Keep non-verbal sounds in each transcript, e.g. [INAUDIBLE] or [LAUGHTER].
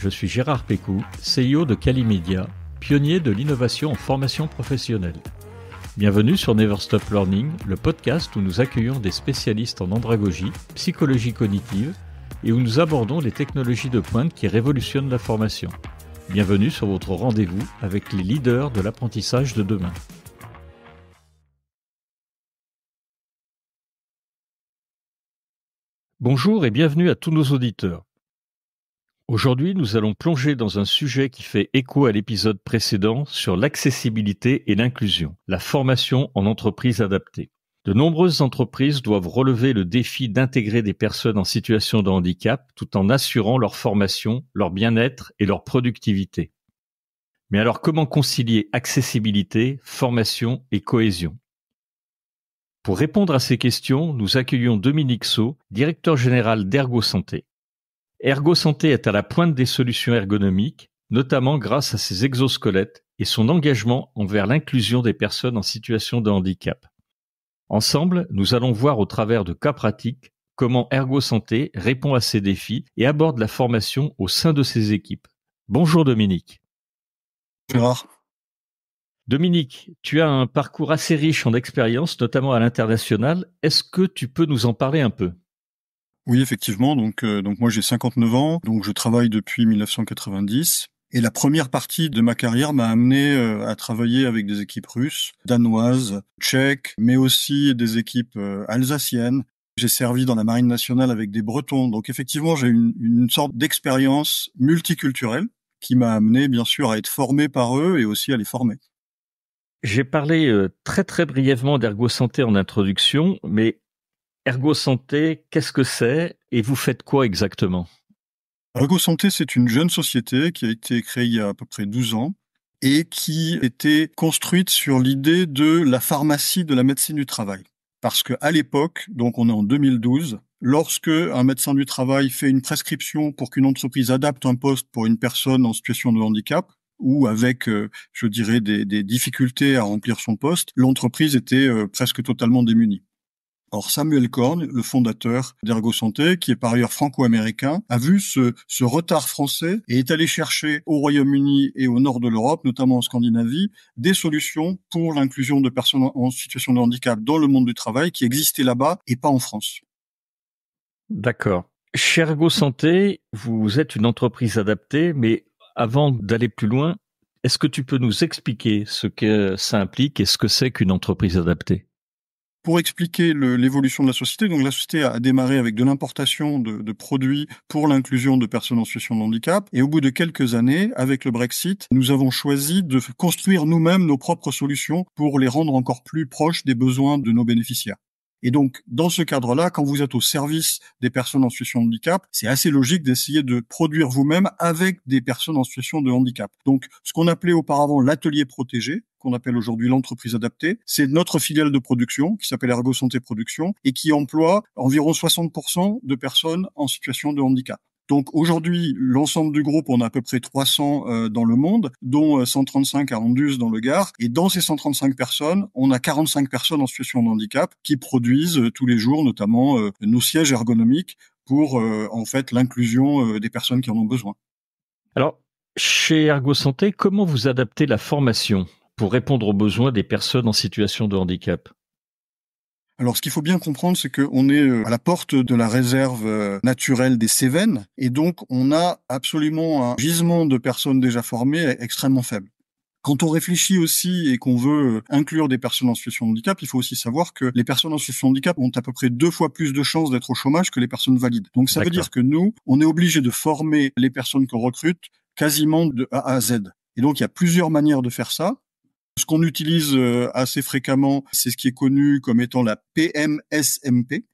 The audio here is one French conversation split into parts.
je suis Gérard Pécou, CEO de Calimedia, pionnier de l'innovation en formation professionnelle. Bienvenue sur Never Stop Learning, le podcast où nous accueillons des spécialistes en andragogie, psychologie cognitive et où nous abordons les technologies de pointe qui révolutionnent la formation. Bienvenue sur votre rendez-vous avec les leaders de l'apprentissage de demain. Bonjour et bienvenue à tous nos auditeurs. Aujourd'hui, nous allons plonger dans un sujet qui fait écho à l'épisode précédent sur l'accessibilité et l'inclusion, la formation en entreprise adaptée. De nombreuses entreprises doivent relever le défi d'intégrer des personnes en situation de handicap tout en assurant leur formation, leur bien-être et leur productivité. Mais alors comment concilier accessibilité, formation et cohésion Pour répondre à ces questions, nous accueillons Dominique Saut, directeur général d'Ergo Santé. Ergo Santé est à la pointe des solutions ergonomiques, notamment grâce à ses exosquelettes et son engagement envers l'inclusion des personnes en situation de handicap. Ensemble, nous allons voir au travers de cas pratiques comment Ergo Santé répond à ces défis et aborde la formation au sein de ses équipes. Bonjour Dominique. Bonjour. Dominique, tu as un parcours assez riche en expérience, notamment à l'international. Est-ce que tu peux nous en parler un peu oui, effectivement. Donc, euh, donc moi j'ai 59 ans, donc je travaille depuis 1990. Et la première partie de ma carrière m'a amené euh, à travailler avec des équipes russes, danoises, tchèques, mais aussi des équipes euh, alsaciennes. J'ai servi dans la marine nationale avec des Bretons. Donc effectivement, j'ai une, une sorte d'expérience multiculturelle qui m'a amené bien sûr à être formé par eux et aussi à les former. J'ai parlé très très brièvement d'Ergo Santé en introduction, mais Ergo Santé, qu'est-ce que c'est et vous faites quoi exactement Ergo Santé, c'est une jeune société qui a été créée il y a à peu près 12 ans et qui était construite sur l'idée de la pharmacie de la médecine du travail. Parce que à l'époque, donc on est en 2012, lorsque un médecin du travail fait une prescription pour qu'une entreprise adapte un poste pour une personne en situation de handicap, ou avec, euh, je dirais, des, des difficultés à remplir son poste, l'entreprise était euh, presque totalement démunie. Or, Samuel Korn, le fondateur d'Ergo Santé, qui est par ailleurs franco-américain, a vu ce, ce, retard français et est allé chercher au Royaume-Uni et au nord de l'Europe, notamment en Scandinavie, des solutions pour l'inclusion de personnes en situation de handicap dans le monde du travail qui existait là-bas et pas en France. D'accord. Cher Ergo Santé, vous êtes une entreprise adaptée, mais avant d'aller plus loin, est-ce que tu peux nous expliquer ce que ça implique et ce que c'est qu'une entreprise adaptée pour expliquer l'évolution de la société, donc la société a démarré avec de l'importation de, de, produits pour l'inclusion de personnes en situation de handicap. Et au bout de quelques années, avec le Brexit, nous avons choisi de construire nous-mêmes nos propres solutions pour les rendre encore plus proches des besoins de nos bénéficiaires. Et donc, dans ce cadre-là, quand vous êtes au service des personnes en situation de handicap, c'est assez logique d'essayer de produire vous-même avec des personnes en situation de handicap. Donc, ce qu'on appelait auparavant l'atelier protégé, qu'on appelle aujourd'hui l'entreprise adaptée. C'est notre filiale de production qui s'appelle Ergo Santé Production et qui emploie environ 60% de personnes en situation de handicap. Donc aujourd'hui, l'ensemble du groupe, on a à peu près 300 euh, dans le monde, dont 135 euh, à Anduze dans le Gard. Et dans ces 135 personnes, on a 45 personnes en situation de handicap qui produisent euh, tous les jours, notamment nos sièges ergonomiques pour en fait l'inclusion des personnes qui en ont besoin. Alors, chez Ergo Santé, comment vous adaptez la formation pour répondre aux besoins des personnes en situation de handicap alors, ce qu'il faut bien comprendre, c'est qu'on est euh, à la porte de la réserve euh, naturelle des Cévennes, et donc on a absolument un gisement de personnes déjà formées e-, extrêmement faible. Quand on réfléchit aussi et qu'on veut euh, inclure des personnes en situation de handicap, il faut aussi savoir que les personnes en situation de handicap ont à peu près deux fois plus de chances d'être au chômage que les personnes valides. Donc ça veut dire que nous, on est obligé de former les personnes qu'on recrute quasiment de A à Z. Et donc il y a plusieurs manières de faire ça. Ce qu'on utilise euh, assez fréquemment, c'est ce qui est connu comme étant la PMSMP,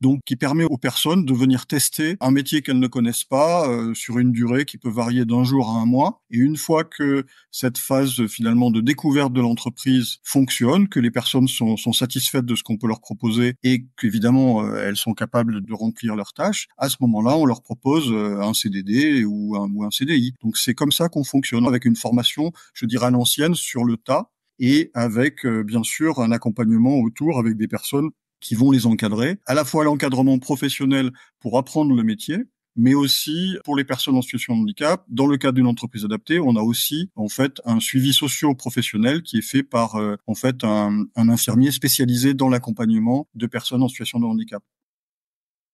donc qui permet aux personnes de venir tester un métier qu'elles ne connaissent pas euh, sur une durée qui peut varier d'un jour à un mois. Et une fois que cette phase finalement de découverte de l'entreprise fonctionne, que les personnes sont, satisfaites de ce qu'on peut leur proposer et qu'évidemment euh, elles sont capables de remplir leurs tâches, à ce moment-là, on leur propose euh, un CDD ou un, CDI. Donc c'est comme ça qu'on fonctionne avec une formation, je dirais à l'ancienne, sur le tas et avec bien sûr un accompagnement autour avec des personnes qui vont les encadrer, à la fois l'encadrement professionnel pour apprendre le métier, mais aussi pour les personnes en situation de handicap. Dans le cadre d'une entreprise adaptée, on a aussi en fait un suivi socio-professionnel qui est fait par euh, en fait un infirmier spécialisé dans l'accompagnement de personnes en situation de handicap.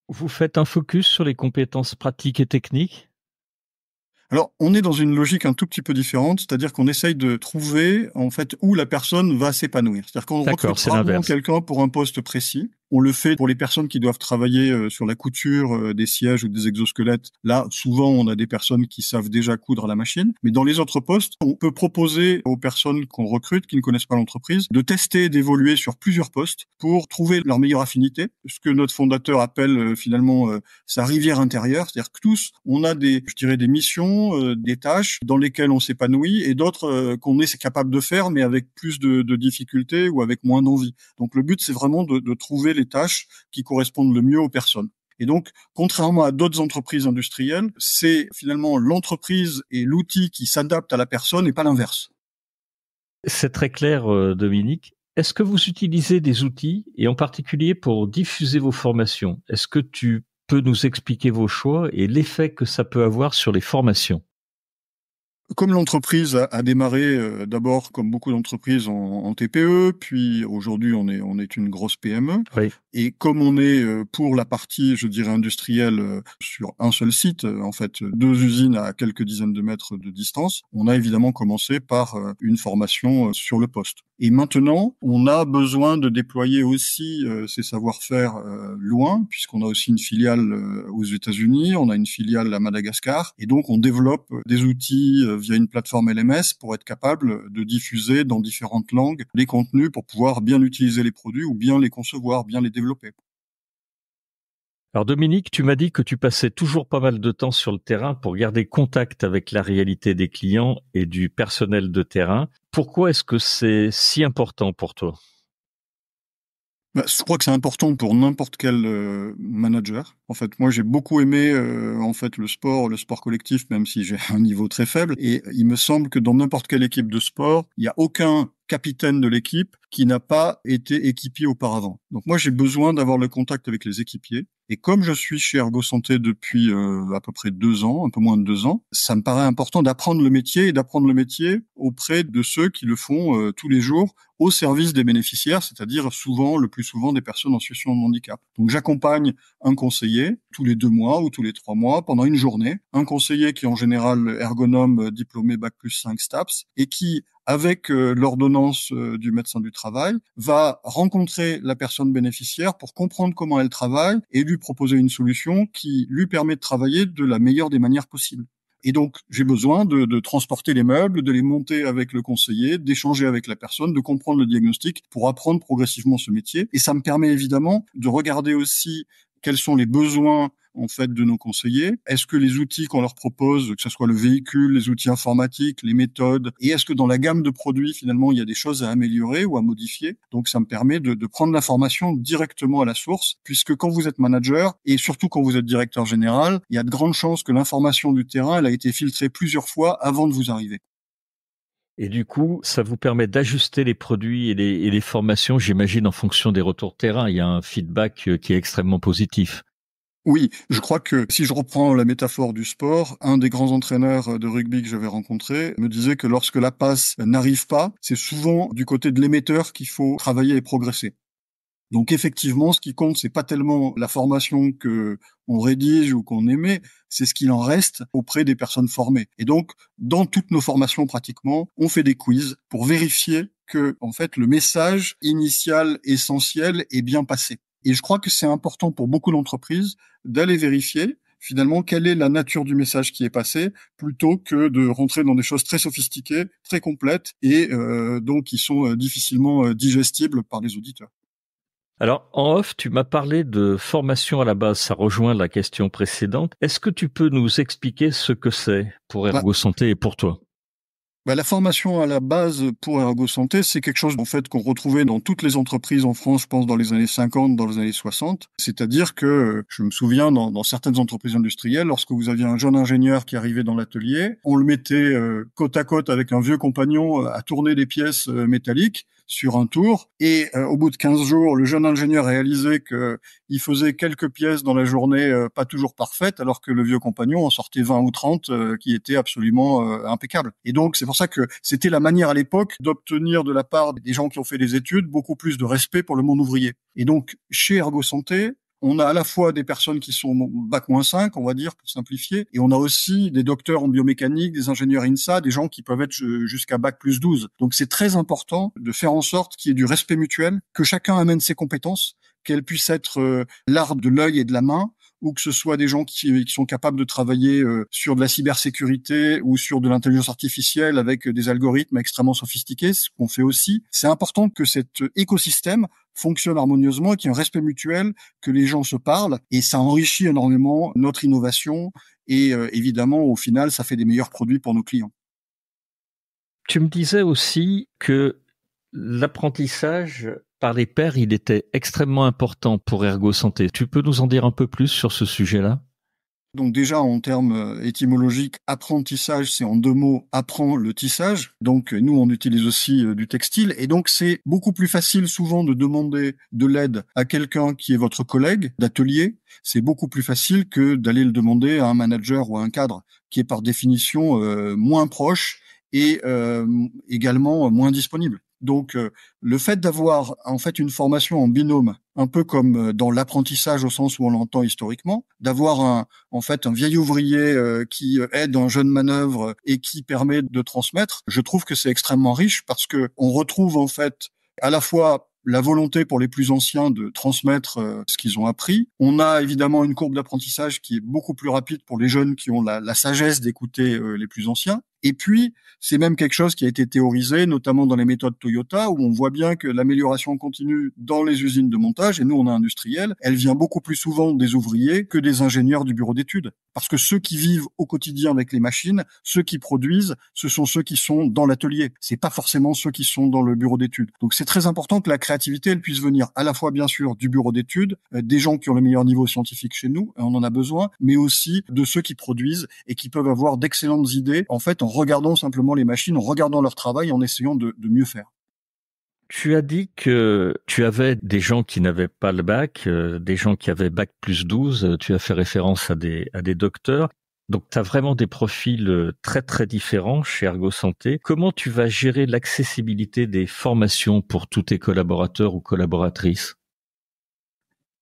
Vous faites un focus sur les compétences pratiques et techniques alors, on est dans une logique un tout petit peu différente, c'est-à-dire qu'on essaye de trouver en fait où la personne va s'épanouir. C'est-à-dire qu'on recrute quelqu'un pour un poste précis. On le fait pour les personnes qui doivent travailler euh, sur la couture euh, des sièges ou des exosquelettes. Là, souvent, on a des personnes qui savent déjà coudre à la machine. Mais dans les autres postes, on peut proposer aux personnes qu'on recrute, qui ne connaissent pas l'entreprise, de tester d'évoluer sur plusieurs postes pour trouver leur meilleure affinité. Ce que notre fondateur appelle euh, finalement sa rivière intérieure. C'est-à-dire que tous, on a des, je dirais, des missions, des tâches dans lesquelles on s'épanouit et d'autres qu'on est capable de faire, mais avec plus de, difficultés ou avec moins d'envie. Donc le but, c'est vraiment de trouver les tâches qui correspondent le mieux aux personnes. Et donc, contrairement à d'autres entreprises industrielles, c'est finalement l'entreprise et l'outil qui s'adaptent à la personne et pas l'inverse. C'est très clair, euh, Dominique. Est-ce que vous utilisez des outils, et en particulier pour diffuser vos formations Est-ce que tu peux nous expliquer vos choix et l'effet que ça peut avoir sur les formations comme l'entreprise a, démarré euh, d'abord, comme beaucoup d'entreprises, en, TPE, puis aujourd'hui on est, on est une grosse PME. Oui. Et comme on est euh, pour la partie, je dirais, industrielle euh, sur un seul site, en fait, deux usines à quelques dizaines de mètres de distance, on a évidemment commencé par une formation sur le poste. Et maintenant, on a besoin de déployer aussi ces savoir-faire loin, puisqu'on a aussi une filiale aux États-Unis, on a une filiale à Madagascar, et donc on développe des outils via une plateforme LMS pour être capable de diffuser dans différentes langues les contenus pour pouvoir bien utiliser les produits ou bien les concevoir, bien les développer. Alors Dominique, tu m'as dit que tu passais toujours pas mal de temps sur le terrain pour garder contact avec la réalité des clients et du personnel de terrain. Pourquoi est-ce que c'est si important pour toi bah, je crois que c'est important pour n'importe quel euh, manager. En fait, moi j'ai beaucoup aimé euh, en fait le sport, le sport collectif, même si j'ai [LAUGHS] un niveau très faible. Et il me semble que dans n'importe quelle équipe de sport, il n'y a aucun capitaine de l'équipe qui n'a pas été équipier auparavant. Donc moi, j'ai besoin d'avoir le contact avec les équipiers. Et comme je suis chez Ergo Santé depuis euh, à peu près deux ans, un peu moins de deux ans, ça me paraît important d'apprendre le métier et d'apprendre le métier auprès de ceux qui le font euh, tous les jours au service des bénéficiaires, c'est-à-dire souvent, le plus souvent, des personnes en situation de handicap. Donc j'accompagne un conseiller tous les deux mois ou tous les trois mois pendant une journée, un conseiller qui en général ergonome diplômé Bac plus 5 STAPS et qui avec euh, l'ordonnance euh, du médecin du travail, va rencontrer la personne bénéficiaire pour comprendre comment elle travaille et lui proposer une solution qui lui permet de travailler de la meilleure des manières possibles. Et donc, j'ai besoin de, de, transporter les meubles, de les monter avec le conseiller, d'échanger avec la personne, de comprendre le diagnostic pour apprendre progressivement ce métier. Et ça me permet évidemment de regarder aussi quels sont les besoins en fait de nos conseillers Est-ce que les outils qu'on leur propose, que ce soit le véhicule, les outils informatiques, les méthodes, et est-ce que dans la gamme de produits finalement il y a des choses à améliorer ou à modifier Donc ça me permet de, prendre l'information directement à la source, puisque quand vous êtes manager et surtout quand vous êtes directeur général, il y a de grandes chances que l'information du terrain elle a été filtrée plusieurs fois avant de vous arriver. Et du coup, ça vous permet d'ajuster les produits et les, et les formations, j'imagine, en fonction des retours terrain. Il y a un feedback euh, qui est extrêmement positif. Oui, je crois que si je reprends la métaphore du sport, un des grands entraîneurs de rugby que j'avais rencontré me disait que lorsque la passe n'arrive pas, c'est souvent du côté de l'émetteur qu'il faut travailler et progresser. Donc effectivement, ce qui compte, c'est pas tellement la formation que on rédige ou qu'on émet, c'est ce qu'il en reste auprès des personnes formées. Et donc, dans toutes nos formations pratiquement, on fait des quiz pour vérifier que, en fait, le message initial essentiel est bien passé. Et je crois que c'est important pour beaucoup d'entreprises d'aller vérifier finalement quelle est la nature du message qui est passé plutôt que de rentrer dans des choses très sophistiquées, très complètes et euh, donc qui sont euh, difficilement euh, digestibles par les auditeurs. Alors, en off, tu m'as parlé de formation à la base. Ça rejoint la question précédente. Est-ce que tu peux nous expliquer ce que c'est pour bah Ergo Santé et pour toi bah, la formation à la base pour Ergo Santé, c'est quelque chose en fait qu'on retrouvait dans toutes les entreprises en France, je pense, dans les années 50, dans les années 60. C'est-à-dire que, je me souviens, dans, certaines entreprises industrielles, lorsque vous aviez un jeune ingénieur qui arrivait dans l'atelier, on le mettait euh, côte à côte avec un vieux compagnon euh, à tourner des pièces euh, métalliques sur un tour. Et euh, au bout de 15 jours, le jeune ingénieur réalisait qu'il faisait quelques pièces dans la journée euh, pas toujours parfaites, alors que le vieux compagnon en sortait 20 ou 30 euh, qui étaient absolument impeccables. Et donc, c'est pour ça que c'était la manière à l'époque d'obtenir de la part des gens qui ont fait des études beaucoup plus de respect pour le monde ouvrier. Et donc, chez Ergo on a à la fois des personnes qui sont bac moins 5, on va dire, pour simplifier, et on a aussi des docteurs en biomécanique, des ingénieurs INSA, des gens qui peuvent être jusqu'à bac plus 12. Donc c'est très important de faire en sorte qu'il y ait du respect mutuel, que chacun amène ses compétences, qu'elles puissent être euh, l'arbre de l'œil et de la main, ou que ce soit des gens qui, sont capables de travailler euh, sur de la cybersécurité ou sur de l'intelligence artificielle avec euh, des algorithmes extrêmement sophistiqués, ce qu'on fait aussi. C'est important que cet écosystème fonctionne harmonieusement qu'il y ait un respect mutuel, que les gens se parlent et ça enrichit énormément notre innovation et euh, évidemment au final ça fait des meilleurs produits pour nos clients. Tu me disais aussi que l'apprentissage par les pairs, il était extrêmement important pour Ergo Santé. Tu peux nous en dire un peu plus sur ce sujet-là donc déjà, en termes euh, étymologiques, apprentissage, c'est en deux mots, apprend le tissage. Donc euh, nous, on utilise aussi euh, du textile. Et donc c'est beaucoup plus facile souvent de demander de l'aide à quelqu'un qui est votre collègue d'atelier. C'est beaucoup plus facile que d'aller le demander à un manager ou à un cadre qui est par définition moins proche et également moins disponible. Donc, euh, le fait d'avoir en fait une formation en binôme, un peu comme euh, dans l'apprentissage au sens où on l'entend historiquement, d'avoir un, en fait un vieil ouvrier euh, qui aide un jeune manœuvre et qui permet de transmettre, je trouve que c'est extrêmement riche parce que on retrouve en fait à la fois la volonté pour les plus anciens de transmettre ce qu'ils ont appris. On a évidemment une courbe d'apprentissage qui est beaucoup plus rapide pour les jeunes qui ont la sagesse d'écouter les plus anciens. Et puis, c'est même quelque chose qui a été théorisé, notamment dans les méthodes Toyota, où on voit bien que l'amélioration continue dans les usines de montage, et nous on est industriel, elle vient beaucoup plus souvent des ouvriers que des ingénieurs du bureau d'études. Parce que ceux qui vivent au quotidien avec les machines, ceux qui produisent, ce sont ceux qui sont dans l'atelier. C'est pas forcément ceux qui sont dans le bureau d'études. Donc c'est très important que la créativité, elle puisse venir à la fois, bien sûr, du bureau d'études, euh, des gens qui ont le meilleur niveau scientifique chez nous, et on en a besoin, mais aussi de ceux qui produisent et qui peuvent avoir d'excellentes idées, en fait, en Regardons simplement les machines, en regardant leur travail, en essayant de, mieux faire. Tu as dit que tu avais des gens qui n'avaient pas le bac, euh, des gens qui avaient bac plus 12, euh, tu as fait référence à des, à docteurs. Donc tu as vraiment des profils euh, très très différents chez Ergo Santé. Comment tu vas gérer l'accessibilité des formations pour tous tes collaborateurs ou collaboratrices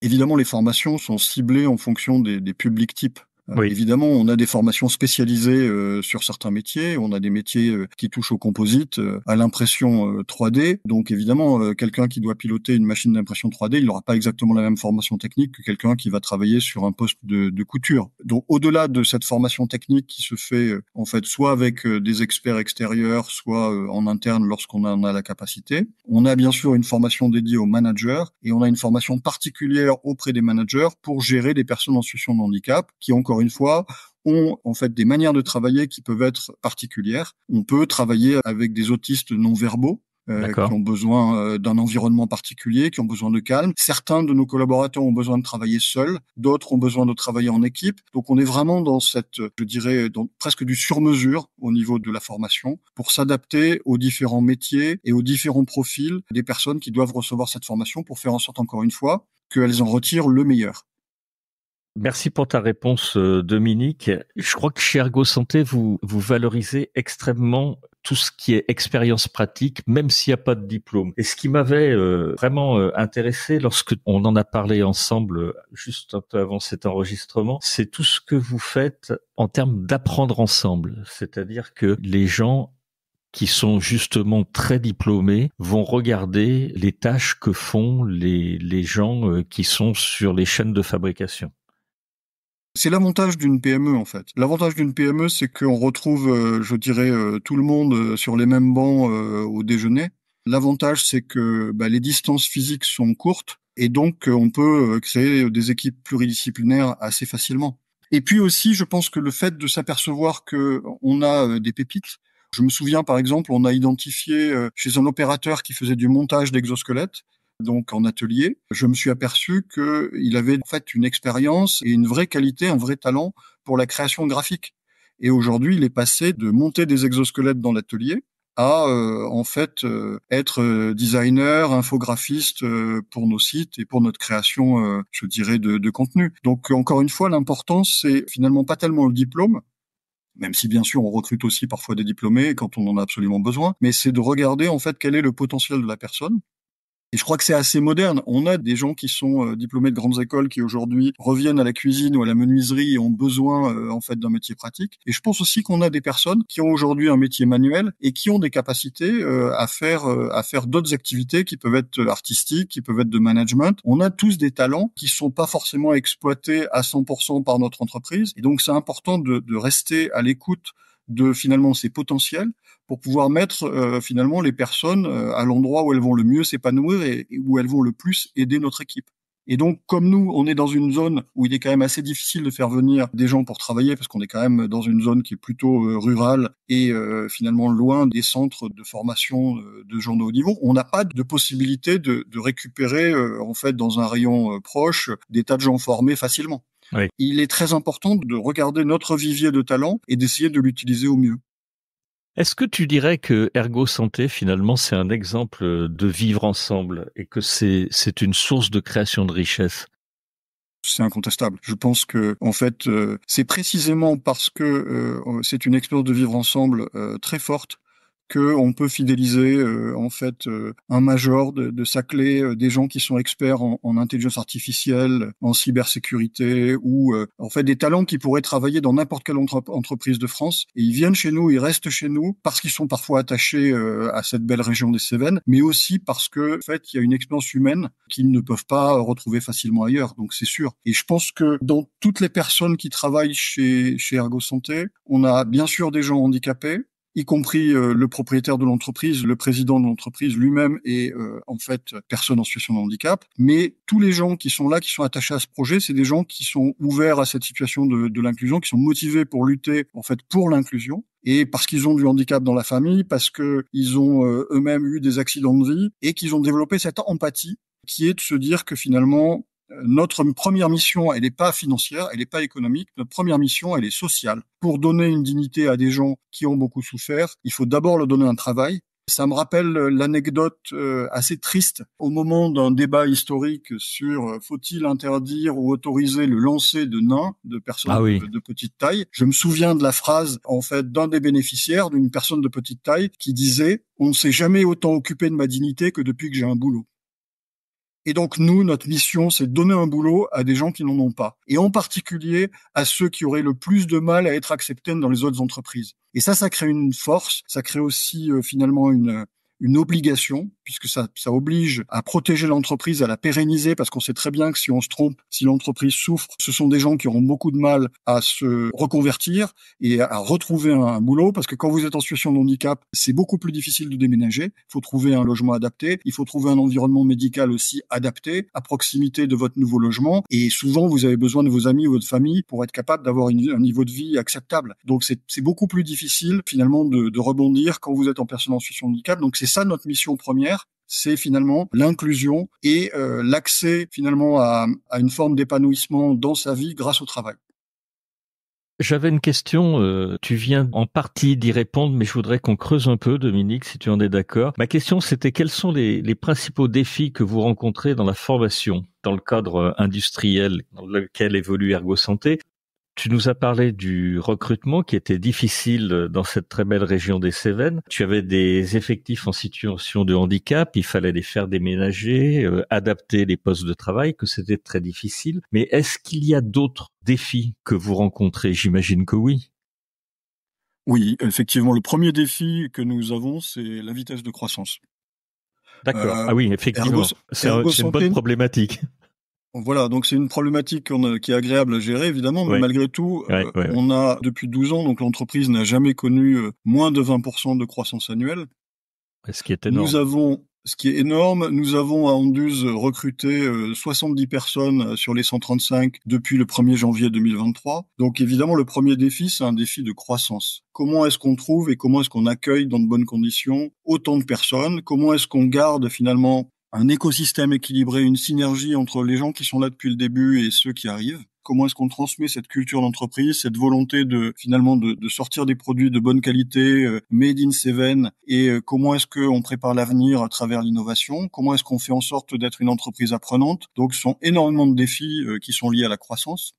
Évidemment, les formations sont ciblées en fonction des publics types. Euh, oui. Évidemment, on a des formations spécialisées euh, sur certains métiers. On a des métiers euh, qui touchent au composite, à l'impression 3D. Donc évidemment, quelqu'un qui doit piloter une machine d'impression 3D, il n'aura pas exactement la même formation technique que quelqu'un qui va travailler sur un poste de, de couture. Donc au-delà de cette formation technique qui se fait en fait soit avec des experts extérieurs, soit en interne lorsqu'on en a la capacité, on a bien sûr une formation dédiée aux managers et on a une formation particulière auprès des managers pour gérer des personnes en situation de handicap qui encore une fois, ont en fait des manières de travailler qui peuvent être particulières. On peut travailler avec des autistes non verbaux, euh, qui ont besoin euh, d'un environnement particulier, qui ont besoin de calme. Certains de nos collaborateurs ont besoin de travailler seuls, d'autres ont besoin de travailler en équipe. Donc on est vraiment dans cette, je dirais, presque du sur-mesure au niveau de la formation pour s'adapter aux différents métiers et aux différents profils des personnes qui doivent recevoir cette formation pour faire en sorte, encore une fois, qu'elles en retirent le meilleur. Merci pour ta réponse, euh, Dominique. Je crois que chez Ergo Santé, vous, vous valorisez extrêmement tout ce qui est expérience pratique, même s'il n'y a pas de diplôme. Et ce qui m'avait euh, vraiment euh, intéressé lorsque on en a parlé ensemble juste un peu avant cet enregistrement, c'est tout ce que vous faites en termes d'apprendre ensemble. C'est-à-dire que les gens qui sont justement très diplômés vont regarder les tâches que font les, les gens qui sont sur les chaînes de fabrication. C'est l'avantage d'une PME en fait. L'avantage d'une PME, c'est qu'on retrouve, euh, je dirais, euh, tout le monde euh, sur les mêmes bancs au déjeuner. L'avantage, c'est que bah, les distances physiques sont courtes et donc on peut créer des équipes pluridisciplinaires assez facilement. Et puis aussi, je pense que le fait de s'apercevoir que on a des pépites. Je me souviens par exemple, on a identifié chez un opérateur qui faisait du montage d'exosquelettes donc en atelier, je me suis aperçu qu'il avait en fait une expérience et une vraie qualité, un vrai talent pour la création graphique. Et aujourd'hui, il est passé de monter des exosquelettes dans l'atelier à euh, en fait euh, être euh, designer, infographiste pour nos sites et pour notre création, je dirais, de, de, contenu. Donc encore une fois, l'important c'est finalement pas tellement le diplôme, même si bien sûr on recrute aussi parfois des diplômés quand on en a absolument besoin, mais c'est de regarder en fait quel est le potentiel de la personne et je crois que c'est assez moderne. On a des gens qui sont euh, diplômés de grandes écoles qui aujourd'hui reviennent à la cuisine ou à la menuiserie et ont besoin euh, en fait d'un métier pratique. Et je pense aussi qu'on a des personnes qui ont aujourd'hui un métier manuel et qui ont des capacités euh, à faire à faire d'autres activités qui peuvent être artistiques, qui peuvent être de management. On a tous des talents qui sont pas forcément exploités à 100% par notre entreprise. Et donc c'est important de, de rester à l'écoute de finalement ses potentiels pour pouvoir mettre euh, finalement les personnes euh, à l'endroit où elles vont le mieux s'épanouir et, où elles vont le plus aider notre équipe. Et donc, comme nous, on est dans une zone où il est quand même assez difficile de faire venir des gens pour travailler, parce qu'on est quand même dans une zone qui est plutôt euh, rurale et finalement loin des centres de formation de gens de haut niveau, on n'a pas de possibilité de, de récupérer, en fait, dans un rayon proche, des tas de gens formés facilement. Il est très important de regarder notre vivier de talent et d'essayer de l'utiliser au mieux. Est-ce que tu dirais que Ergo Santé, finalement, c'est un exemple de vivre ensemble et que c'est, une source de création de richesse c'est incontestable. Je pense que en fait, euh, c'est précisément parce que euh, c'est une expérience de vivre ensemble euh, très forte on peut fidéliser euh, en fait euh, un major de, de sa clé, euh, des gens qui sont experts en, intelligence artificielle, en cybersécurité ou en fait des talents qui pourraient travailler dans n'importe quelle entreprise de France et ils viennent chez nous, ils restent chez nous parce qu'ils sont parfois attachés à cette belle région des Cévennes, mais aussi parce que en fait il y a une expérience humaine qu'ils ne peuvent pas retrouver facilement ailleurs. Donc c'est sûr. Et je pense que dans toutes les personnes qui travaillent chez chez Ergo Santé, on a bien sûr des gens handicapés, y compris euh, le propriétaire de l'entreprise, le président de l'entreprise lui-même et euh, en fait personne en situation de handicap. Mais tous les gens qui sont là, qui sont attachés à ce projet, c'est des gens qui sont ouverts à cette situation de, l'inclusion, qui sont motivés pour lutter en fait pour l'inclusion et parce qu'ils ont du handicap dans la famille, parce que ils ont euh, eux-mêmes eu des accidents de vie et qu'ils ont développé cette empathie qui est de se dire que finalement notre première mission, elle n'est pas financière, elle n'est pas économique. Notre première mission, elle est sociale. Pour donner une dignité à des gens qui ont beaucoup souffert, il faut d'abord leur donner un travail. Ça me rappelle euh, l'anecdote euh, assez triste au moment d'un débat historique sur euh, faut-il interdire ou autoriser le lancer de nains, de personnes ah de, petite taille. Je me souviens de la phrase en fait d'un des bénéficiaires, d'une personne de petite taille, qui disait on ne s'est jamais autant occupé de ma dignité que depuis que j'ai un boulot. Et donc nous, notre mission, c'est de donner un boulot à des gens qui n'en ont pas, et en particulier à ceux qui auraient le plus de mal à être acceptés dans les autres entreprises. Et ça, ça crée une force, ça crée aussi euh, finalement une, une obligation, puisque ça, ça oblige à protéger l'entreprise, à la pérenniser, parce qu'on sait très bien que si on se trompe, si l'entreprise souffre, ce sont des gens qui auront beaucoup de mal à se reconvertir et à retrouver un, boulot, parce que quand vous êtes en situation de handicap, c'est beaucoup plus difficile de déménager. Il faut trouver un logement adapté, il faut trouver un environnement médical aussi adapté, à proximité de votre nouveau logement, et souvent vous avez besoin de vos amis ou votre famille pour être capable d'avoir un niveau de vie acceptable. Donc c'est beaucoup plus difficile finalement de, de, rebondir quand vous êtes en personne en situation de handicap. Donc et ça notre mission première c'est finalement l'inclusion et euh, l'accès finalement à, une forme d'épanouissement dans sa vie grâce au travail. J'avais une question, euh, tu viens en partie d'y répondre, mais je voudrais qu'on creuse un peu, Dominique, si tu en es d'accord. Ma question, c'était quels sont les, les, principaux défis que vous rencontrez dans la formation, dans le cadre euh, industriel dans lequel évolue Ergo Santé tu nous as parlé du recrutement qui était difficile euh, dans cette très belle région des Cévennes. Tu avais des effectifs en situation de handicap, il fallait les faire déménager, euh, adapter les postes de travail, que c'était très difficile. Mais est-ce qu'il y a d'autres défis que vous rencontrez J'imagine que oui. Oui, effectivement, le premier défi que nous avons, c'est la vitesse de croissance. D'accord. Euh, ah oui, effectivement. C'est une bonne problématique. Voilà, donc c'est une problématique euh, qui est agréable à gérer, évidemment, mais malgré tout, euh, on a depuis 12 ans, donc l'entreprise n'a jamais connu euh, moins de 20% de croissance annuelle. Ce qui est énorme. Nous avons, ce qui est énorme, nous avons à Anduze recruté 70 personnes sur les 135 depuis le 1er janvier 2023. Donc évidemment, le premier défi, c'est un défi de croissance. Comment est-ce qu'on trouve et comment est-ce qu'on accueille dans de bonnes conditions autant de personnes Comment est-ce qu'on garde finalement un écosystème équilibré, une synergie entre les gens qui sont là depuis le début et ceux qui arrivent. Comment est-ce qu'on transmet cette culture d'entreprise, cette volonté de finalement de, sortir des produits de bonne qualité, euh, made in Seven, et euh, comment est-ce qu'on prépare l'avenir à travers l'innovation Comment est-ce qu'on fait en sorte d'être une entreprise apprenante Donc, ce sont énormément de défis euh, qui sont liés à la croissance.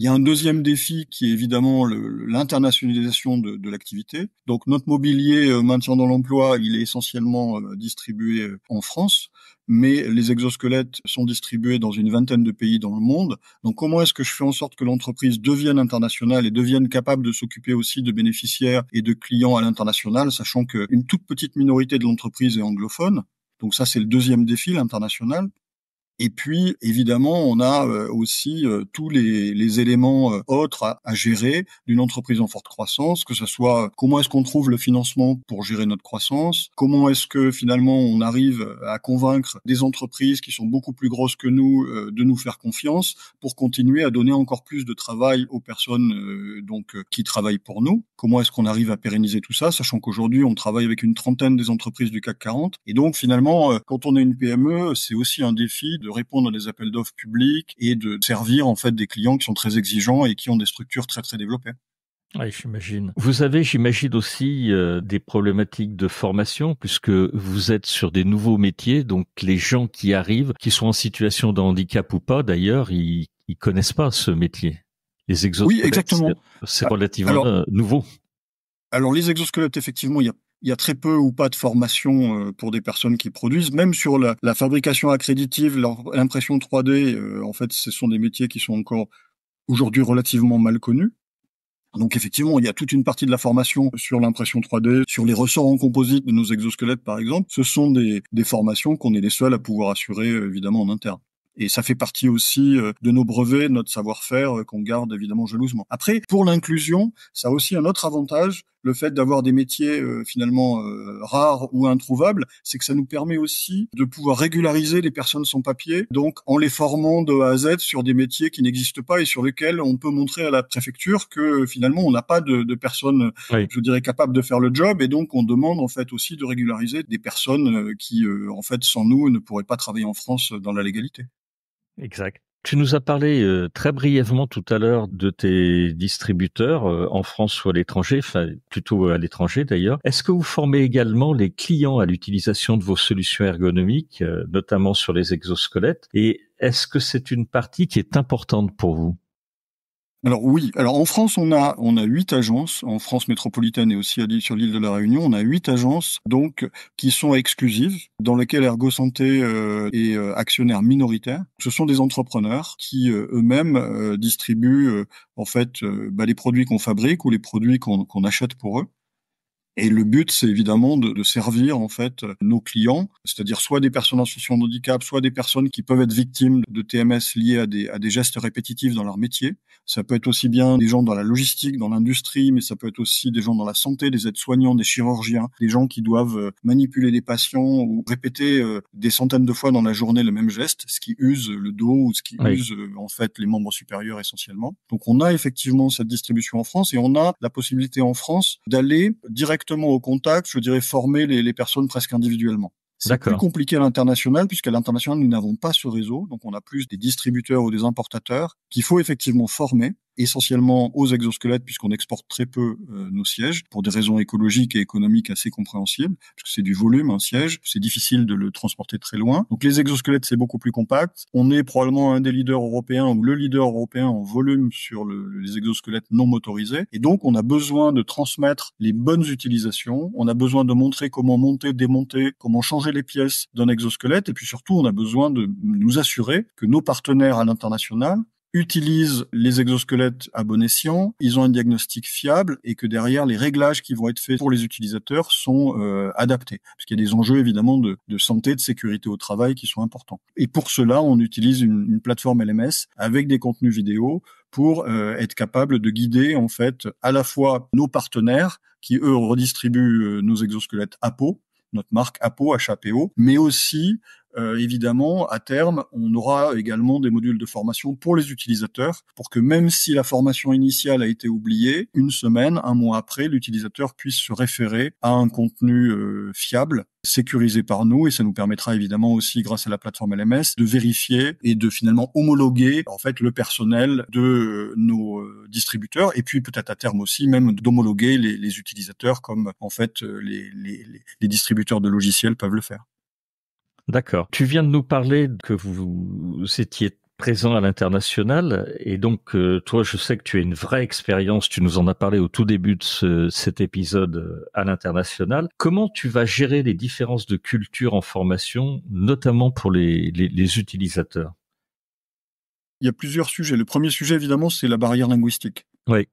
Il y a un deuxième défi qui est évidemment l'internationalisation de, l'activité. Donc notre mobilier euh, maintien dans l'emploi, il est essentiellement euh, distribué euh, en France, mais les exosquelettes sont distribués dans une vingtaine de pays dans le monde. Donc comment est-ce que je fais en sorte que l'entreprise devienne internationale et devienne capable de s'occuper aussi de bénéficiaires et de clients à l'international, sachant qu'une toute petite minorité de l'entreprise est anglophone donc ça, c'est le deuxième défi, l'international. Et puis, évidemment, on a euh, aussi euh, tous les, les éléments euh, autres à, à gérer d'une entreprise en forte croissance, que ce soit comment est-ce qu'on trouve le financement pour gérer notre croissance, comment est-ce que finalement on arrive à convaincre des entreprises qui sont beaucoup plus grosses que nous de nous faire confiance pour continuer à donner encore plus de travail aux personnes donc qui travaillent pour nous. Comment est-ce qu'on arrive à pérenniser tout ça, sachant qu'aujourd'hui on travaille avec une trentaine des entreprises du CAC 40. Et donc finalement, quand on est une PME, c'est aussi un défi de de répondre à des appels d'offres publics et de servir en fait des clients qui sont très exigeants et qui ont des structures très très développées. Oui, j'imagine. Vous avez, j'imagine aussi, euh, des problématiques de formation, puisque vous êtes sur des nouveaux métiers, donc les gens qui arrivent, qui sont en situation de handicap ou pas, d'ailleurs, ils, connaissent pas ce métier. Les exosquelettes, oui, exactement. C'est ah, relativement euh, nouveau. Alors les exosquelettes, effectivement, il y a il y a très peu ou pas de formation euh, pour des personnes qui produisent, même sur la, fabrication accréditive, l'impression 3D. Euh, en fait, ce sont des métiers qui sont encore aujourd'hui relativement mal connus. Donc effectivement, il y a toute une partie de la formation sur l'impression 3D, sur les ressorts en composite de nos exosquelettes par exemple. Ce sont des, des formations qu'on est les seuls à pouvoir assurer euh, évidemment en interne. Et ça fait partie aussi de nos brevets, notre savoir-faire qu'on garde évidemment jalousement. Après, pour l'inclusion, ça a aussi un autre avantage, le fait d'avoir des métiers euh, finalement euh, rares ou introuvables, c'est que ça nous permet aussi de pouvoir régulariser les personnes sans papier, donc en les formant de A à Z sur des métiers qui n'existent pas et sur lesquels on peut montrer à la préfecture que finalement on n'a pas de, personnes, je dirais, capables de faire le job, et donc on demande en fait aussi de régulariser des personnes euh, qui, en fait, sans nous, ne pourraient pas travailler en France dans la légalité. Exact. Tu nous as parlé euh, très brièvement tout à l'heure de tes distributeurs euh, en France ou à l'étranger, enfin plutôt euh, à l'étranger d'ailleurs. Est-ce que vous formez également les clients à l'utilisation de vos solutions ergonomiques, notamment sur les exosquelettes Et est-ce que c'est une partie qui est importante pour vous alors oui, alors en France, on a on a huit agences en France métropolitaine et aussi à sur l'île de la Réunion, on a huit agences donc qui sont exclusives, dans lesquelles Ergo Santé est euh, euh, actionnaire minoritaire. Ce sont des entrepreneurs qui euh, eux-mêmes distribuent en fait bah, les produits qu'on fabrique ou les produits qu'on achète pour eux. Et le but, c'est évidemment de, de, servir en fait nos clients, c'est-à-dire soit des personnes en situation de handicap, soit des personnes qui peuvent être victimes de TMS liées à des, à des gestes répétitifs dans leur métier. Ça peut être aussi bien des gens dans la logistique, dans l'industrie, mais ça peut être aussi des gens dans la santé, des aides-soignants, des chirurgiens, des gens qui doivent euh, manipuler des patients ou répéter euh, des centaines de fois dans la journée le même geste, ce qui use le dos ou ce qui use euh, en fait les membres supérieurs essentiellement. Donc on a effectivement cette distribution en France et on a la possibilité en France d'aller directement au contact, je dirais former les, les personnes presque individuellement. C'est plus compliqué à l'international, puisqu'à l'international, nous n'avons pas ce réseau, donc on a plus des distributeurs ou des importateurs qu'il faut effectivement former essentiellement aux exosquelettes puisqu'on exporte très peu euh, nos sièges pour des raisons écologiques et économiques assez compréhensibles puisque c'est du volume un siège, c'est difficile de le transporter très loin. Donc les exosquelettes c'est beaucoup plus compact. On est probablement un des leaders européens ou le leader européen en volume sur les exosquelettes non motorisés et donc on a besoin de transmettre les bonnes utilisations, on a besoin de montrer comment monter, démonter, comment changer les pièces d'un exosquelette et puis surtout on a besoin de nous assurer que nos partenaires à l'international utilisent les exosquelettes à bon escient, ils ont un diagnostic fiable et que derrière les réglages qui vont être faits pour les utilisateurs sont euh, adaptés. Parce qu'il y a des enjeux évidemment de, santé, de sécurité au travail qui sont importants. Et pour cela, on utilise une, plateforme LMS avec des contenus vidéo pour euh, être capable de guider en fait à la fois nos partenaires qui eux redistribuent euh, nos exosquelettes à peau notre marque APO, HAPO, mais aussi euh, évidemment, à terme, on aura également des modules de formation pour les utilisateurs, pour que même si la formation initiale a été oubliée, une semaine, un mois après, l'utilisateur puisse se référer à un contenu euh, fiable sécurisé par nous et ça nous permettra évidemment aussi grâce à la plateforme LMS de vérifier et de finalement homologuer en fait le personnel de euh, nos distributeurs et puis peut-être à terme aussi même d'homologuer les, les, utilisateurs comme en fait les distributeurs de logiciels peuvent le faire. D'accord. Tu viens de nous parler que vous étiez présent à l'international et donc euh, toi je sais que tu as une vraie expérience, tu nous en as parlé au tout début de cet épisode euh, à l'international. Comment tu vas gérer les différences de culture en formation, notamment pour les, les utilisateurs Il y a plusieurs sujets. Le premier sujet évidemment c'est la barrière linguistique. Oui.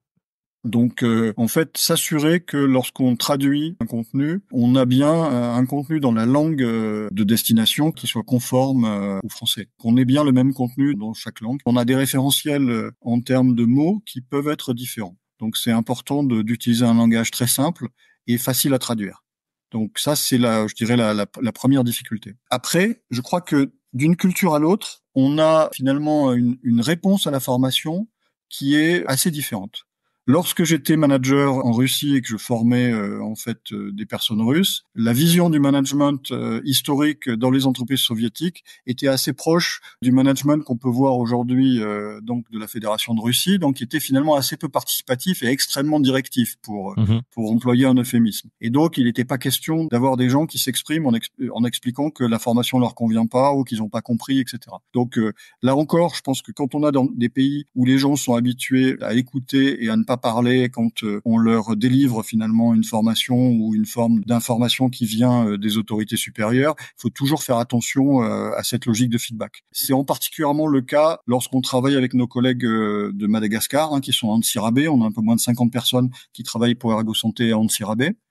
Donc euh, en fait, s'assurer que lorsqu'on traduit un contenu, on a bien euh, un contenu dans la langue euh, de destination qui soit conforme au français. Qu'on ait bien le même contenu dans chaque langue. On a des référentiels en termes de mots qui peuvent être différents. Donc c'est important d'utiliser un langage très simple et facile à traduire. Donc ça, c'est la, je dirais, la, première difficulté. Après, je crois que d'une culture à l'autre, on a finalement une réponse à la formation qui est assez différente. Lorsque j'étais manager en Russie et que je formais euh, en fait euh, des personnes russes, la vision du management euh, historique dans les entreprises soviétiques était assez proche du management qu'on peut voir aujourd'hui donc de la Fédération de Russie, donc qui était finalement assez peu participatif et extrêmement directif pour mhm. pour employer un euphémisme. Et donc il n'était pas question d'avoir des gens qui s'expriment en, expliquant que la formation leur convient pas ou qu'ils n'ont pas compris, etc. Donc là encore, je pense que quand on a dans des pays où les gens sont habitués à écouter et à ne pas parler quand euh, on leur délivre finalement une formation ou une forme d'information qui vient euh, des autorités supérieures. Il faut toujours faire attention euh, à cette logique de feedback. C'est en particulièrement le cas lorsqu'on travaille avec nos collègues de Madagascar, hein, qui sont en Antsirabé. On a un peu moins de 50 personnes qui travaillent pour Ergo Santé en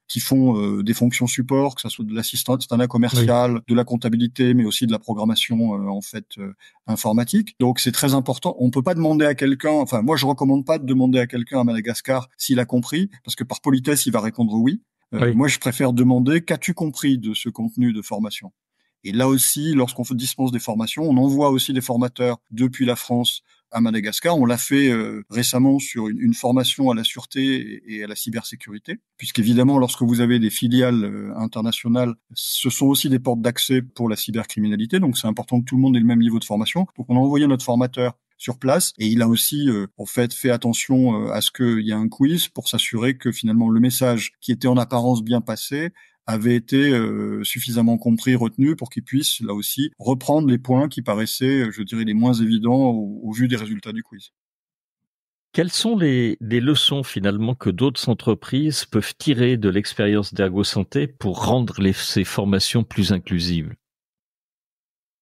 qui font euh, des fonctions support, que ça soit de l'assistance commercial, de la comptabilité, mais aussi de la programmation euh, en fait euh, informatique. Donc c'est très important. On peut pas demander à quelqu'un. Enfin moi je recommande pas de demander à quelqu'un à Madagascar s'il a compris, parce que par politesse il va répondre oui. oui. Moi je préfère demander qu'as-tu compris de ce contenu de formation. Et là aussi, lorsqu'on dispense des formations, on envoie aussi des formateurs depuis la France à Madagascar. On l'a fait euh, récemment sur une, formation à la sûreté et à la cybersécurité, puisqu'évidemment, lorsque vous avez des filiales euh, internationales, ce sont aussi des portes d'accès pour la cybercriminalité, donc c'est important que tout le monde ait le même niveau de formation. Donc on a envoyé notre formateur sur place. Et il a aussi, euh, en fait, fait attention à ce qu'il y ait un quiz pour s'assurer que finalement le message qui était en apparence bien passé avait été euh, suffisamment compris, retenu pour qu'ils puissent là aussi reprendre les points qui paraissaient, je dirais, les moins évidents au, vu des résultats du quiz. Quelles sont les, les, leçons finalement que d'autres entreprises peuvent tirer de l'expérience d'Ergo Santé pour rendre les, ces formations plus inclusives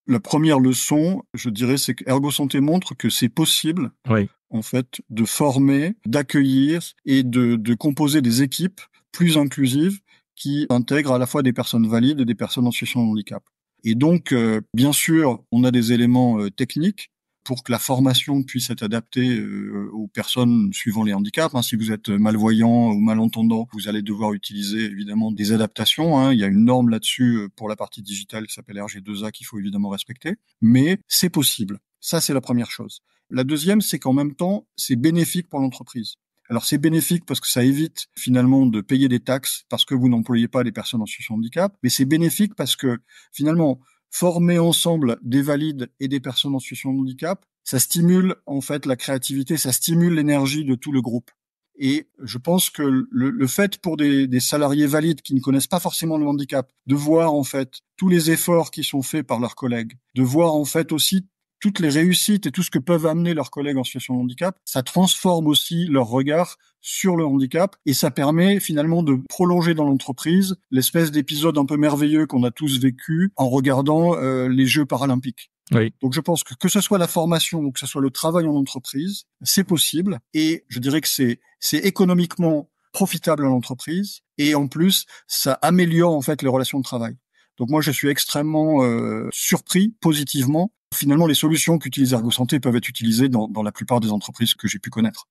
La première leçon, je dirais, c'est qu'Ergo Santé montre que c'est possible, oui. en fait, de former, d'accueillir et de, de composer des équipes plus inclusives qui intègre à la fois des personnes valides et des personnes en situation de handicap. Et donc, euh, bien sûr, on a des éléments euh, techniques pour que la formation puisse être adaptée euh, aux personnes suivant les handicaps. Hein, si vous êtes malvoyant ou malentendant, vous allez devoir utiliser évidemment des adaptations. Hein. Il y a une norme là-dessus pour la partie digitale qui s'appelle RG2A qu'il faut évidemment respecter. Mais c'est possible. Ça, c'est la première chose. La deuxième, c'est qu'en même temps, c'est bénéfique pour l'entreprise. Alors c'est bénéfique parce que ça évite finalement de payer des taxes parce que vous n'employez pas des personnes en situation de handicap, mais c'est bénéfique parce que finalement former ensemble des valides et des personnes en situation de handicap, ça stimule en fait la créativité, ça stimule l'énergie de tout le groupe. Et je pense que le, fait pour des, des, salariés valides qui ne connaissent pas forcément le handicap, de voir en fait tous les efforts qui sont faits par leurs collègues, de voir en fait aussi toutes les réussites et tout ce que peuvent amener leurs collègues en situation de handicap, ça transforme aussi leur regard sur le handicap et ça permet finalement de prolonger dans l'entreprise l'espèce d'épisode un peu merveilleux qu'on a tous vécu en regardant euh, les Jeux paralympiques. Oui. Donc je pense que que ce soit la formation ou que ce soit le travail en entreprise, c'est possible et je dirais que c'est c'est économiquement profitable à l'entreprise et en plus ça améliore en fait les relations de travail. Donc moi je suis extrêmement euh, surpris positivement Finalement, les solutions qu'utilise Ergo Santé peuvent être utilisées dans, dans la plupart des entreprises que j'ai pu connaître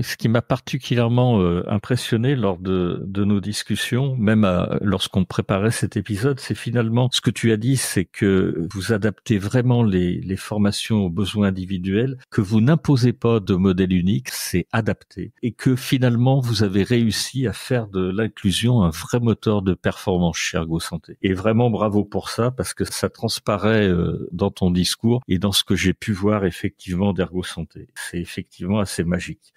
ce qui m'a particulièrement euh, impressionné lors de, nos discussions, même lorsqu'on préparait cet épisode, c'est finalement ce que tu as dit, c'est que vous adaptez vraiment les, formations aux besoins individuels, que vous n'imposez pas de modèle unique, c'est adapté, et que finalement vous avez réussi à faire de l'inclusion un vrai moteur de performance chez Ergo Santé. Et vraiment bravo pour ça, parce que ça transparaît euh, dans ton discours et dans ce que j'ai pu voir effectivement d'Ergo Santé. C'est effectivement assez magique.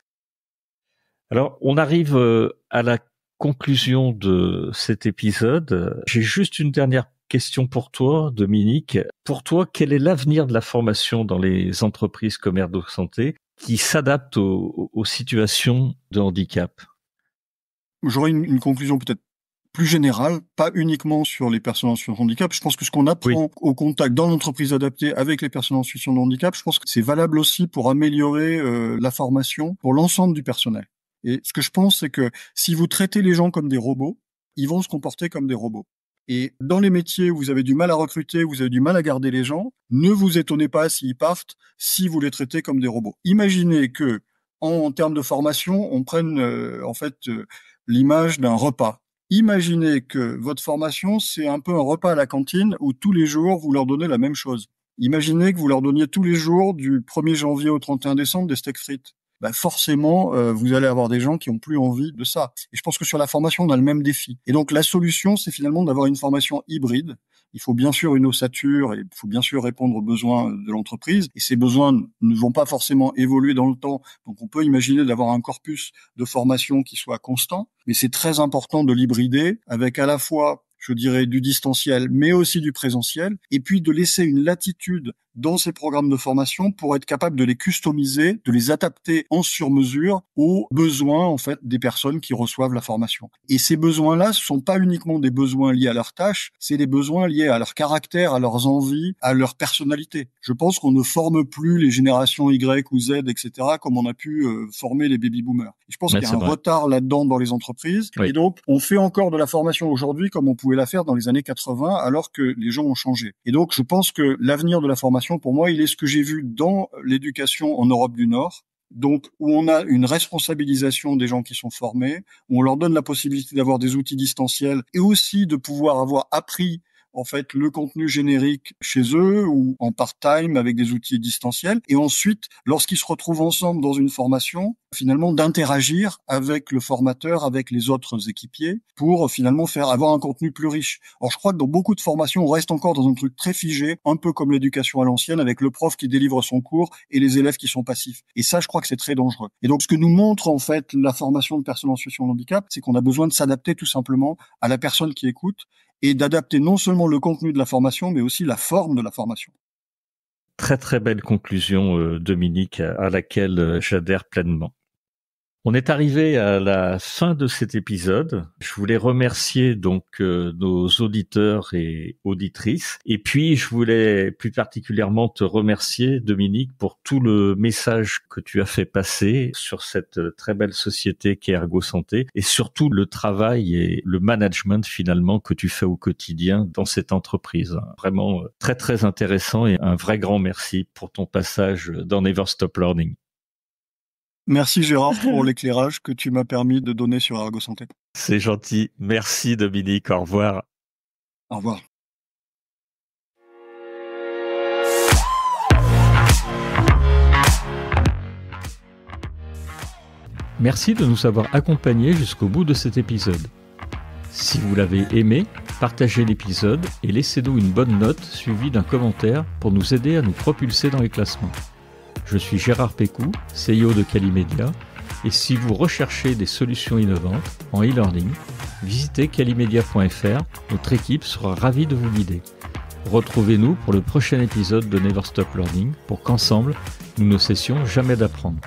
Alors, on arrive euh, à la conclusion de cet épisode. J'ai juste une dernière question pour toi, Dominique. Pour toi, quel est l'avenir de la formation dans les entreprises comme de santé qui s'adaptent aux, situations de handicap J'aurais une, conclusion peut-être plus générale, pas uniquement sur les personnes en situation de handicap. Je pense que ce qu'on apprend au contact dans l'entreprise adaptée avec les personnes en situation de handicap, je pense que c'est valable aussi pour améliorer euh, la formation pour l'ensemble du personnel. Et ce que je pense, c'est que si vous traitez les gens comme des robots, ils vont se comporter comme des robots. Et dans les métiers où vous avez du mal à recruter, vous avez du mal à garder les gens, ne vous étonnez pas s'ils partent si vous les traitez comme des robots. Imaginez que, en, termes de formation, on prenne euh, en fait euh, l'image d'un repas. Imaginez que votre formation, c'est un peu un repas à la cantine où tous les jours, vous leur donnez la même chose. Imaginez que vous leur donniez tous les jours, du 1er janvier au 31 décembre, des steaks frites. Bah, forcément, euh, vous allez avoir des gens qui ont plus envie de ça. Et je pense que sur la formation, on a le même défi. Et donc, la solution, c'est finalement d'avoir une formation hybride. Il faut bien sûr une ossature et il faut bien sûr répondre aux besoins de l'entreprise. Et ces besoins ne vont pas forcément évoluer dans le temps. Donc, on peut imaginer d'avoir un corpus de formation qui soit constant. Mais c'est très important de l'hybrider avec à la fois je dirais, du distanciel, mais aussi du présentiel, et puis de laisser une latitude dans ces programmes de formation pour être capable de les customiser, de les adapter en sur-mesure aux besoins en fait des personnes qui reçoivent la formation. Et ces besoins-là, ce sont pas uniquement des besoins liés à leur tâche, c'est des besoins liés à leur caractère, à leurs envies, à leur personnalité. Je pense qu'on ne forme plus les générations Y ou Z, etc., comme on a pu euh, former les baby boomers. je pense qu'il y a un retard là-dedans dans les entreprises, et donc on fait encore de la formation aujourd'hui comme on pouvait la faire dans les années 80 alors que les gens ont changé. Et donc, je pense que l'avenir de la formation, pour moi, il est ce que j'ai vu dans l'éducation en Europe du Nord, donc, où on a une responsabilisation des gens qui sont formés, où on leur donne la possibilité d'avoir des outils distanciels et aussi de pouvoir avoir appris en fait le contenu générique chez eux ou en part-time avec des outils distanciels. Et ensuite, lorsqu'ils se retrouvent ensemble dans une formation, finalement d'interagir avec le formateur, avec les autres équipiers pour finalement faire avoir un contenu plus riche. Or, je crois que dans beaucoup de formations, on reste encore dans un truc très figé, un peu comme l'éducation à l'ancienne avec le prof qui délivre son cours et les élèves qui sont passifs. Et ça, je crois que c'est très dangereux. Et donc, ce que nous montre en fait la formation de personnes en situation de handicap, c'est qu'on a besoin de s'adapter tout simplement à la personne qui écoute et d'adapter non seulement le contenu de la formation, mais aussi la forme de la formation. Très très belle conclusion, euh, Dominique, à laquelle euh, j'adhère pleinement. On est arrivé à la fin de cet épisode. Je voulais remercier donc euh, nos auditeurs et auditrices. Et puis, je voulais plus particulièrement te remercier, Dominique, pour tout le message que tu as fait passer sur cette euh, très belle société qu'est Ergo Santé et surtout le travail et le management finalement que tu fais au quotidien dans cette entreprise. Vraiment euh, très, très intéressant et un vrai grand merci pour ton passage dans Never Stop Learning. Merci Gérard pour l'éclairage que tu m'as permis de donner sur Argo Santé. C'est gentil. Merci Dominique. Au revoir. Au revoir. Merci de nous avoir accompagnés jusqu'au bout de cet épisode. Si vous l'avez aimé, partagez l'épisode et laissez-nous une bonne note suivie d'un commentaire pour nous aider à nous propulser dans les classements. Je suis Gérard Pécou, CEO de Calimedia, et si vous recherchez des solutions innovantes en e-learning, visitez calimedia.fr, notre équipe sera ravie de vous guider. Retrouvez-nous pour le prochain épisode de Never Stop Learning pour qu'ensemble, nous ne cessions jamais d'apprendre.